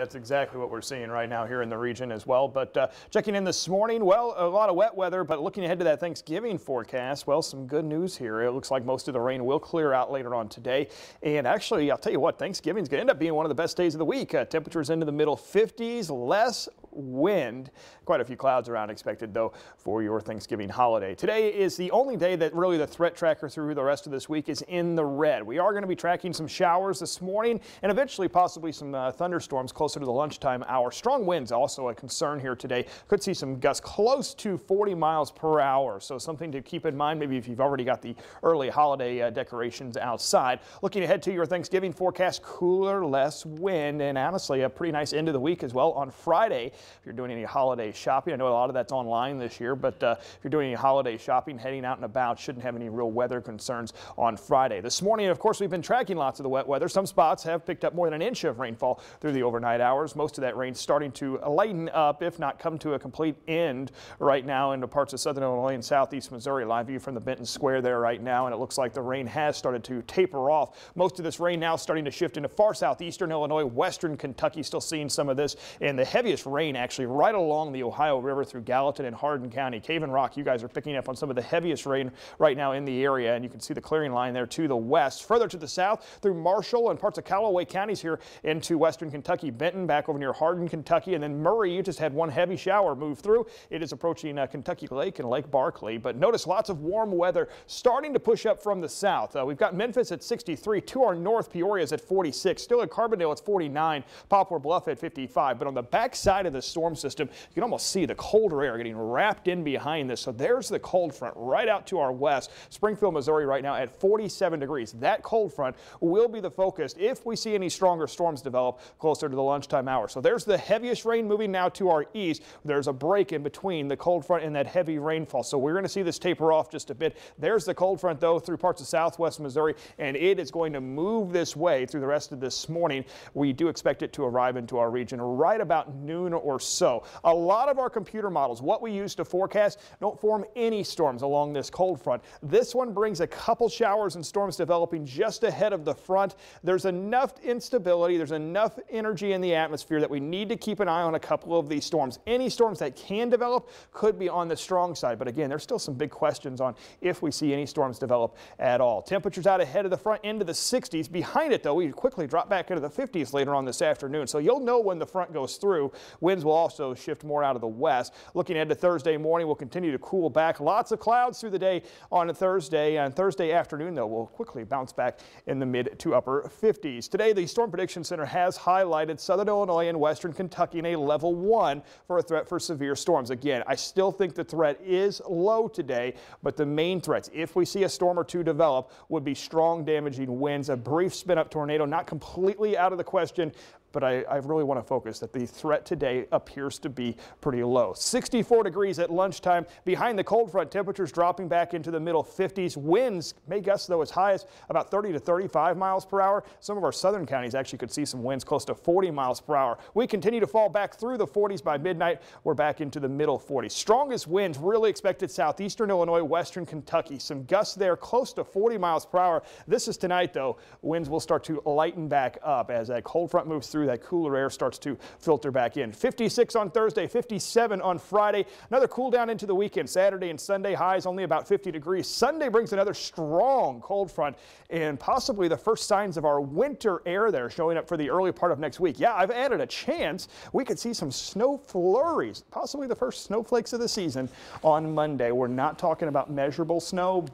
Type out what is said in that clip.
That's exactly what we're seeing right now here in the region as well. But uh, checking in this morning, well, a lot of wet weather, but looking ahead to that Thanksgiving forecast, well, some good news here. It looks like most of the rain will clear out later on today. And actually, I'll tell you what, Thanksgiving's going to end up being one of the best days of the week. Uh, temperatures into the middle 50s, less wind. Quite a few clouds around expected, though, for your Thanksgiving holiday. Today is the only day that really the threat tracker through the rest of this week is in the red. We are going to be tracking some showers this morning and eventually possibly some uh, thunderstorms closer to the lunchtime hour. Strong winds also a concern here today. Could see some gusts close to 40 miles per hour, so something to keep in mind maybe if you've already got the early holiday uh, decorations outside. Looking ahead to your Thanksgiving forecast, cooler, less wind, and honestly a pretty nice end of the week as well on Friday. If you're doing any holiday shopping, I know a lot of that's online this year, but uh, if you're doing any holiday shopping, heading out and about shouldn't have any real weather concerns on Friday. This morning, of course, we've been tracking lots of the wet weather. Some spots have picked up more than an inch of rainfall through the overnight hours. Most of that rain starting to lighten up, if not come to a complete end right now into parts of southern Illinois and southeast Missouri. Live view from the Benton Square there right now, and it looks like the rain has started to taper off. Most of this rain now starting to shift into far southeastern Illinois, western Kentucky, still seeing some of this, and the heaviest rain rain actually right along the Ohio River through Gallatin and Hardin County. Cave and Rock, you guys are picking up on some of the heaviest rain right now in the area, and you can see the clearing line there to the west. Further to the south through Marshall and parts of Callaway counties here into western Kentucky, Benton back over near Hardin, Kentucky, and then Murray. You just had one heavy shower move through. It is approaching uh, Kentucky Lake and Lake Barkley, but notice lots of warm weather starting to push up from the south. Uh, we've got Memphis at 63 to our north. Peoria is at 46. Still in Carbondale, it's 49. Poplar Bluff at 55. But on the back side of the this storm system. You can almost see the colder air getting wrapped in behind this. So there's the cold front right out to our west. Springfield, Missouri right now at 47 degrees. That cold front will be the focus if we see any stronger storms develop closer to the lunchtime hour. So there's the heaviest rain moving now to our east. There's a break in between the cold front and that heavy rainfall. So we're going to see this taper off just a bit. There's the cold front though through parts of southwest Missouri and it is going to move this way through the rest of this morning. We do expect it to arrive into our region right about noon or or so. A lot of our computer models, what we use to forecast, don't form any storms along this cold front. This one brings a couple showers and storms developing just ahead of the front. There's enough instability, there's enough energy in the atmosphere that we need to keep an eye on a couple of these storms. Any storms that can develop could be on the strong side, but again, there's still some big questions on if we see any storms develop at all. Temperatures out ahead of the front into the 60s. Behind it, though, we quickly drop back into the 50s later on this afternoon, so you'll know when the front goes through. Winds winds will also shift more out of the west. Looking ahead to Thursday morning, we'll continue to cool back. Lots of clouds through the day on Thursday. And Thursday afternoon, though, will quickly bounce back in the mid to upper 50s. Today, the Storm Prediction Center has highlighted southern Illinois and western Kentucky in a level one for a threat for severe storms. Again, I still think the threat is low today, but the main threats, if we see a storm or two develop, would be strong damaging winds, a brief spin up tornado, not completely out of the question, but I, I, really want to focus that the threat today appears to be pretty low. 64 degrees at lunchtime. Behind the cold front, temperatures dropping back into the middle 50s. Winds may gust, though, as high as about 30 to 35 miles per hour. Some of our southern counties actually could see some winds close to 40 miles per hour. We continue to fall back through the 40s by midnight. We're back into the middle 40s. Strongest winds really expected southeastern Illinois, western Kentucky. Some gusts there close to 40 miles per hour. This is tonight, though. Winds will start to lighten back up as that cold front moves through through, that cooler air starts to filter back in. 56 on Thursday, 57 on Friday. Another cool down into the weekend. Saturday and Sunday highs only about 50 degrees. Sunday brings another strong cold front and possibly the first signs of our winter air there showing up for the early part of next week. Yeah, I've added a chance we could see some snow flurries, possibly the first snowflakes of the season on Monday. We're not talking about measurable snow.